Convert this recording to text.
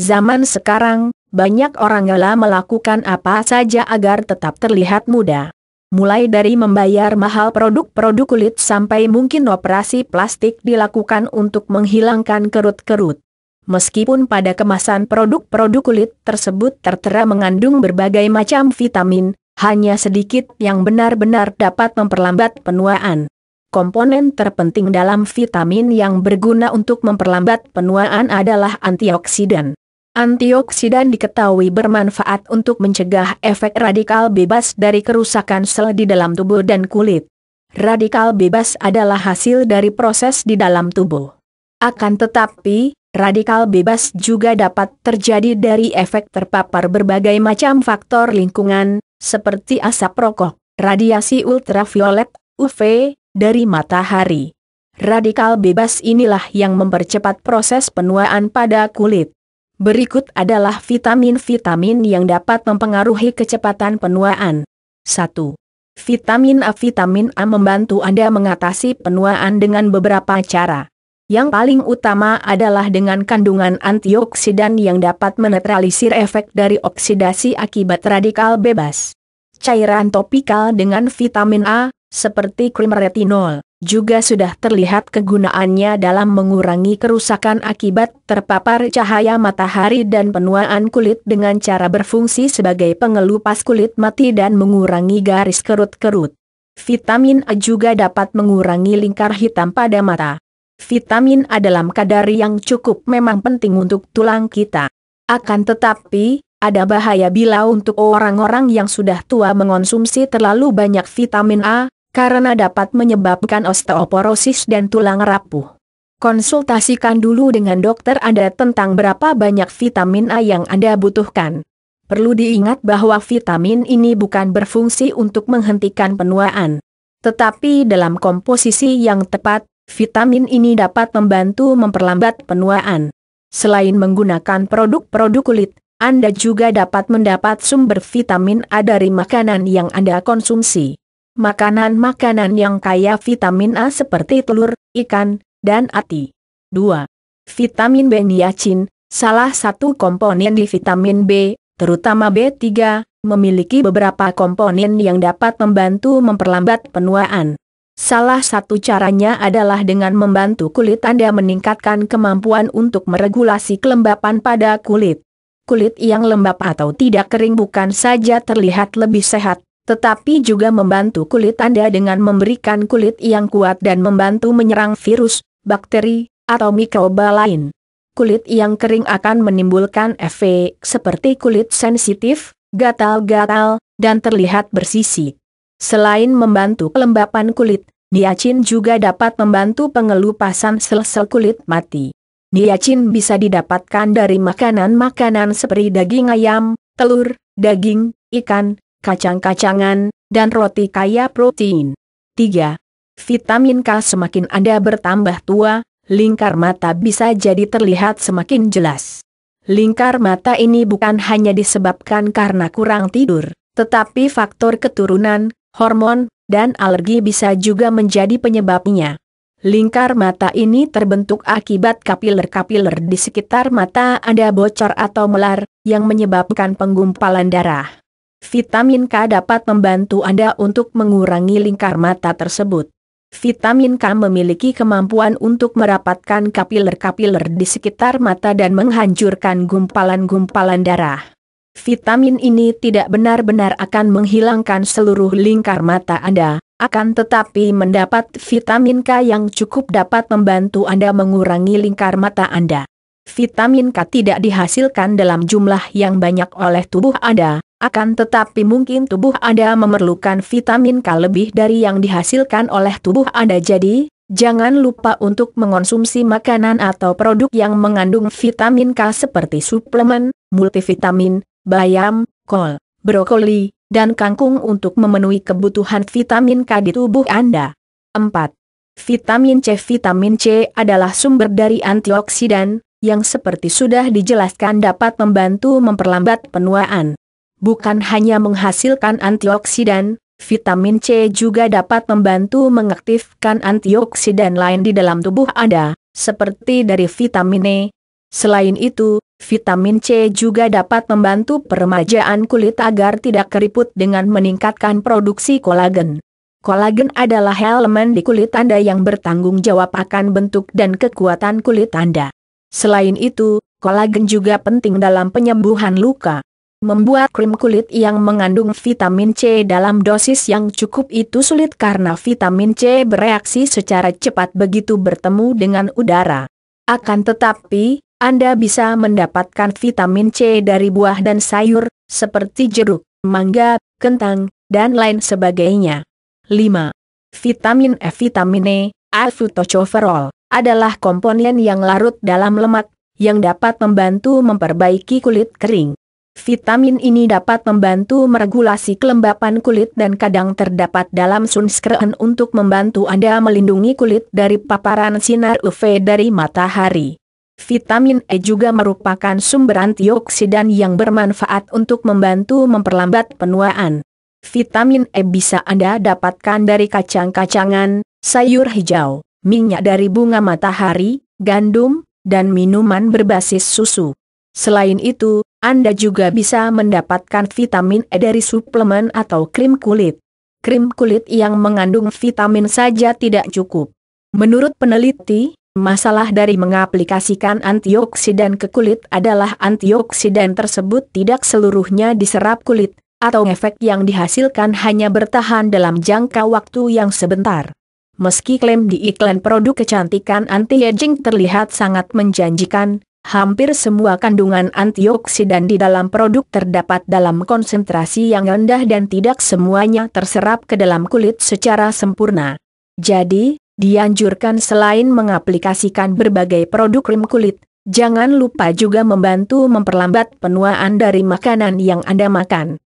Zaman sekarang, banyak orang rela melakukan apa saja agar tetap terlihat muda. Mulai dari membayar mahal produk-produk kulit sampai mungkin operasi plastik dilakukan untuk menghilangkan kerut-kerut. Meskipun pada kemasan produk-produk kulit tersebut tertera mengandung berbagai macam vitamin, hanya sedikit yang benar-benar dapat memperlambat penuaan. Komponen terpenting dalam vitamin yang berguna untuk memperlambat penuaan adalah antioksidan. Antioksidan diketahui bermanfaat untuk mencegah efek radikal bebas dari kerusakan sel di dalam tubuh dan kulit. Radikal bebas adalah hasil dari proses di dalam tubuh. Akan tetapi, radikal bebas juga dapat terjadi dari efek terpapar berbagai macam faktor lingkungan, seperti asap rokok, radiasi ultraviolet, UV, dari matahari. Radikal bebas inilah yang mempercepat proses penuaan pada kulit. Berikut adalah vitamin-vitamin yang dapat mempengaruhi kecepatan penuaan. 1. Vitamin A Vitamin A membantu Anda mengatasi penuaan dengan beberapa cara. Yang paling utama adalah dengan kandungan antioksidan yang dapat menetralisir efek dari oksidasi akibat radikal bebas. Cairan topikal dengan vitamin A, seperti krim retinol, juga sudah terlihat kegunaannya dalam mengurangi kerusakan akibat terpapar cahaya matahari dan penuaan kulit dengan cara berfungsi sebagai pengelupas kulit mati dan mengurangi garis kerut-kerut. Vitamin A juga dapat mengurangi lingkar hitam pada mata. Vitamin A dalam kadar yang cukup memang penting untuk tulang kita. Akan tetapi, ada bahaya bila untuk orang-orang yang sudah tua mengonsumsi terlalu banyak vitamin A, karena dapat menyebabkan osteoporosis dan tulang rapuh. Konsultasikan dulu dengan dokter Anda tentang berapa banyak vitamin A yang Anda butuhkan. Perlu diingat bahwa vitamin ini bukan berfungsi untuk menghentikan penuaan. Tetapi dalam komposisi yang tepat, vitamin ini dapat membantu memperlambat penuaan. Selain menggunakan produk-produk kulit, Anda juga dapat mendapat sumber vitamin A dari makanan yang Anda konsumsi. Makanan-makanan yang kaya vitamin A seperti telur, ikan, dan ati. 2. Vitamin B niacin, salah satu komponen di vitamin B, terutama B3, memiliki beberapa komponen yang dapat membantu memperlambat penuaan. Salah satu caranya adalah dengan membantu kulit Anda meningkatkan kemampuan untuk meregulasi kelembapan pada kulit. Kulit yang lembab atau tidak kering bukan saja terlihat lebih sehat, tetapi juga membantu kulit Anda dengan memberikan kulit yang kuat dan membantu menyerang virus, bakteri, atau mikroba lain. Kulit yang kering akan menimbulkan efek seperti kulit sensitif, gatal-gatal, dan terlihat bersisik. Selain membantu kelembapan kulit, niacin juga dapat membantu pengelupasan sel-sel kulit mati. Niacin bisa didapatkan dari makanan-makanan seperti daging ayam, telur, daging, ikan, kacang-kacangan, dan roti kaya protein. 3. Vitamin K semakin Anda bertambah tua, lingkar mata bisa jadi terlihat semakin jelas. Lingkar mata ini bukan hanya disebabkan karena kurang tidur, tetapi faktor keturunan, hormon, dan alergi bisa juga menjadi penyebabnya. Lingkar mata ini terbentuk akibat kapiler-kapiler di sekitar mata Anda bocor atau melar, yang menyebabkan penggumpalan darah. Vitamin K dapat membantu Anda untuk mengurangi lingkar mata tersebut. Vitamin K memiliki kemampuan untuk merapatkan kapiler-kapiler di sekitar mata dan menghancurkan gumpalan-gumpalan darah. Vitamin ini tidak benar-benar akan menghilangkan seluruh lingkar mata Anda, akan tetapi mendapat vitamin K yang cukup dapat membantu Anda mengurangi lingkar mata Anda. Vitamin K tidak dihasilkan dalam jumlah yang banyak oleh tubuh Anda, akan tetapi mungkin tubuh Anda memerlukan vitamin K lebih dari yang dihasilkan oleh tubuh Anda jadi, jangan lupa untuk mengonsumsi makanan atau produk yang mengandung vitamin K seperti suplemen, multivitamin, bayam, kol, brokoli, dan kangkung untuk memenuhi kebutuhan vitamin K di tubuh Anda. 4. Vitamin C Vitamin C adalah sumber dari antioksidan, yang seperti sudah dijelaskan dapat membantu memperlambat penuaan bukan hanya menghasilkan antioksidan, vitamin C juga dapat membantu mengaktifkan antioksidan lain di dalam tubuh Anda, seperti dari vitamin E. Selain itu, vitamin C juga dapat membantu peremajaan kulit agar tidak keriput dengan meningkatkan produksi kolagen. Kolagen adalah elemen di kulit Anda yang bertanggung jawab akan bentuk dan kekuatan kulit Anda. Selain itu, kolagen juga penting dalam penyembuhan luka. Membuat krim kulit yang mengandung vitamin C dalam dosis yang cukup itu sulit karena vitamin C bereaksi secara cepat begitu bertemu dengan udara. Akan tetapi, Anda bisa mendapatkan vitamin C dari buah dan sayur, seperti jeruk, mangga, kentang, dan lain sebagainya. 5. Vitamin E Vitamin E, alfutochoferol, adalah komponen yang larut dalam lemak, yang dapat membantu memperbaiki kulit kering. Vitamin ini dapat membantu meregulasi kelembapan kulit dan kadang terdapat dalam sunscreen untuk membantu Anda melindungi kulit dari paparan sinar UV dari matahari. Vitamin E juga merupakan sumber antioksidan yang bermanfaat untuk membantu memperlambat penuaan. Vitamin E bisa Anda dapatkan dari kacang-kacangan, sayur hijau, minyak dari bunga matahari, gandum, dan minuman berbasis susu. Selain itu, anda juga bisa mendapatkan vitamin E dari suplemen atau krim kulit. Krim kulit yang mengandung vitamin saja tidak cukup. Menurut peneliti, masalah dari mengaplikasikan antioksidan ke kulit adalah antioksidan tersebut tidak seluruhnya diserap kulit, atau efek yang dihasilkan hanya bertahan dalam jangka waktu yang sebentar. Meski klaim di iklan produk kecantikan anti-aging terlihat sangat menjanjikan, Hampir semua kandungan antioksidan di dalam produk terdapat dalam konsentrasi yang rendah dan tidak semuanya terserap ke dalam kulit secara sempurna. Jadi, dianjurkan selain mengaplikasikan berbagai produk krim kulit, jangan lupa juga membantu memperlambat penuaan dari makanan yang Anda makan.